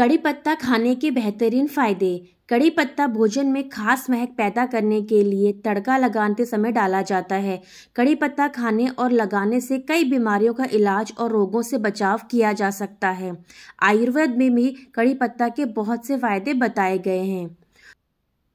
कड़ी पत्ता खाने के बेहतरीन फ़ायदे कड़ी पत्ता भोजन में खास महक पैदा करने के लिए तड़का लगाते समय डाला जाता है कड़ी पत्ता खाने और लगाने से कई बीमारियों का इलाज और रोगों से बचाव किया जा सकता है आयुर्वेद में भी कड़ी पत्ता के बहुत से फायदे बताए गए हैं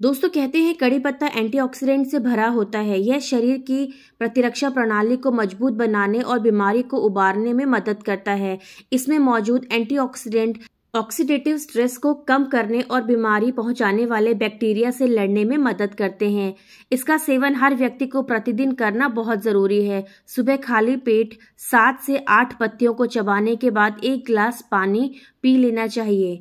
दोस्तों कहते हैं कड़ी पत्ता एंटीऑक्सीडेंट से भरा होता है यह शरीर की प्रतिरक्षा प्रणाली को मजबूत बनाने और बीमारी को उबारने में मदद करता है इसमें मौजूद एंटीऑक्सीडेंट ऑक्सीडेटिव स्ट्रेस को कम करने और बीमारी पहुंचाने वाले बैक्टीरिया से लड़ने में मदद करते हैं इसका सेवन हर व्यक्ति को प्रतिदिन करना बहुत ज़रूरी है सुबह खाली पेट सात से आठ पत्तियों को चबाने के बाद एक गिलास पानी पी लेना चाहिए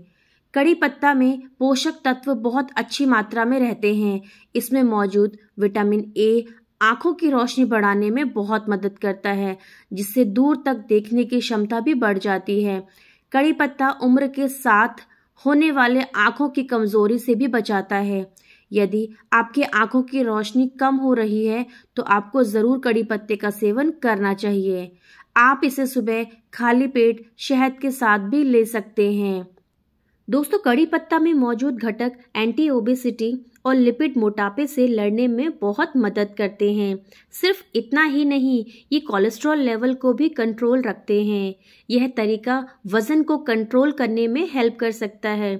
कड़ी पत्ता में पोषक तत्व बहुत अच्छी मात्रा में रहते हैं इसमें मौजूद विटामिन ए आंखों की रोशनी बढ़ाने में बहुत मदद करता है जिससे दूर तक देखने की क्षमता भी बढ़ जाती है कड़ी पत्ता उम्र के साथ होने वाले आँखों की कमजोरी से भी बचाता है यदि आपकी आँखों की रोशनी कम हो रही है तो आपको ज़रूर कड़ी पत्ते का सेवन करना चाहिए आप इसे सुबह खाली पेट शहद के साथ भी ले सकते हैं दोस्तों कड़ी पत्ता में मौजूद घटक एंटी ओबेसिटी और लिपिड मोटापे से लड़ने में बहुत मदद करते हैं सिर्फ इतना ही नहीं ये कोलेस्ट्रॉल लेवल को भी कंट्रोल रखते हैं यह तरीका वज़न को कंट्रोल करने में हेल्प कर सकता है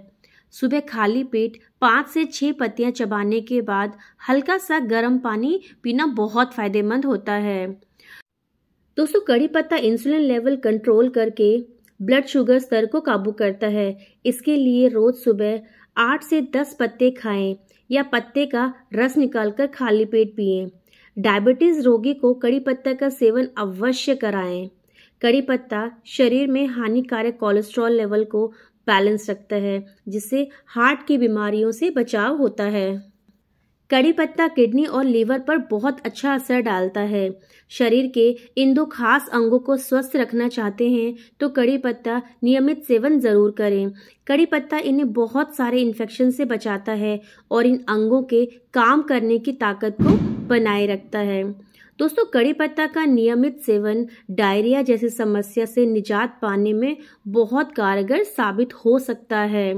सुबह खाली पेट पाँच से छः पत्तियाँ चबाने के बाद हल्का सा गर्म पानी पीना बहुत फ़ायदेमंद होता है दोस्तों कड़ी पत्ता इंसुलिन लेवल कंट्रोल करके ब्लड शुगर स्तर को काबू करता है इसके लिए रोज सुबह आठ से दस पत्ते खाएं या पत्ते का रस निकालकर खाली पेट पिए डायबिटीज रोगी को कड़ी पत्ता का सेवन अवश्य कराएं कड़ी पत्ता शरीर में हानिकारक कोलेस्ट्रॉल लेवल को बैलेंस रखता है जिससे हार्ट की बीमारियों से बचाव होता है कड़ी पत्ता किडनी और लीवर पर बहुत अच्छा असर डालता है शरीर के इन दो खास अंगों को स्वस्थ रखना चाहते हैं तो कड़ी पत्ता नियमित सेवन ज़रूर करें कड़ी पत्ता इन्हें बहुत सारे इन्फेक्शन से बचाता है और इन अंगों के काम करने की ताकत को बनाए रखता है दोस्तों कड़ी पत्ता का नियमित सेवन डायरिया जैसी समस्या से निजात पाने में बहुत कारगर साबित हो सकता है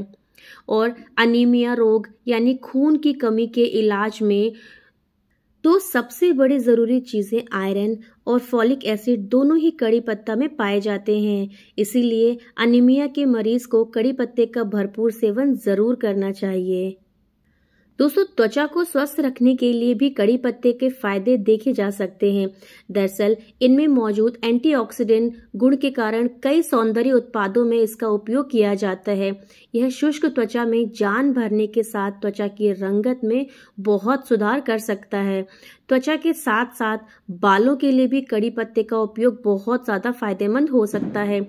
और अनीमिया रोग यानी खून की कमी के इलाज में तो सबसे बड़ी ज़रूरी चीज़ें आयरन और फॉलिक एसिड दोनों ही कड़ी पत्ता में पाए जाते हैं इसीलिए अनीमिया के मरीज़ को कड़ी पत्ते का भरपूर सेवन ज़रूर करना चाहिए दोस्तों त्वचा को स्वस्थ रखने के लिए भी कड़ी पत्ते के फायदे देखे जा सकते हैं दरअसल इनमें मौजूद एंटीऑक्सीडेंट गुण के कारण कई सौंदर्य उत्पादों में इसका उपयोग किया जाता है यह शुष्क त्वचा में जान भरने के साथ त्वचा की रंगत में बहुत सुधार कर सकता है त्वचा के साथ साथ बालों के लिए भी कड़ी पत्ते का उपयोग बहुत ज़्यादा फायदेमंद हो सकता है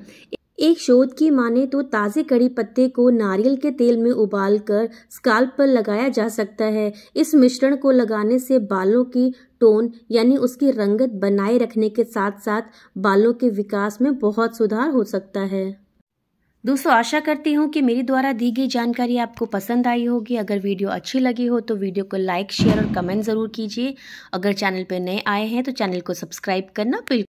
एक शोध की माने तो ताज़े कड़ी पत्ते को नारियल के तेल में उबालकर स्काल्प पर लगाया जा सकता है इस मिश्रण को लगाने से बालों की टोन यानी उसकी रंगत बनाए रखने के साथ साथ बालों के विकास में बहुत सुधार हो सकता है दोस्तों आशा करती हूँ कि मेरे द्वारा दी गई जानकारी आपको पसंद आई होगी अगर वीडियो अच्छी लगी हो तो वीडियो को लाइक शेयर और कमेंट ज़रूर कीजिए अगर चैनल पर नए आए हैं तो चैनल को सब्सक्राइब करना बिल्कुल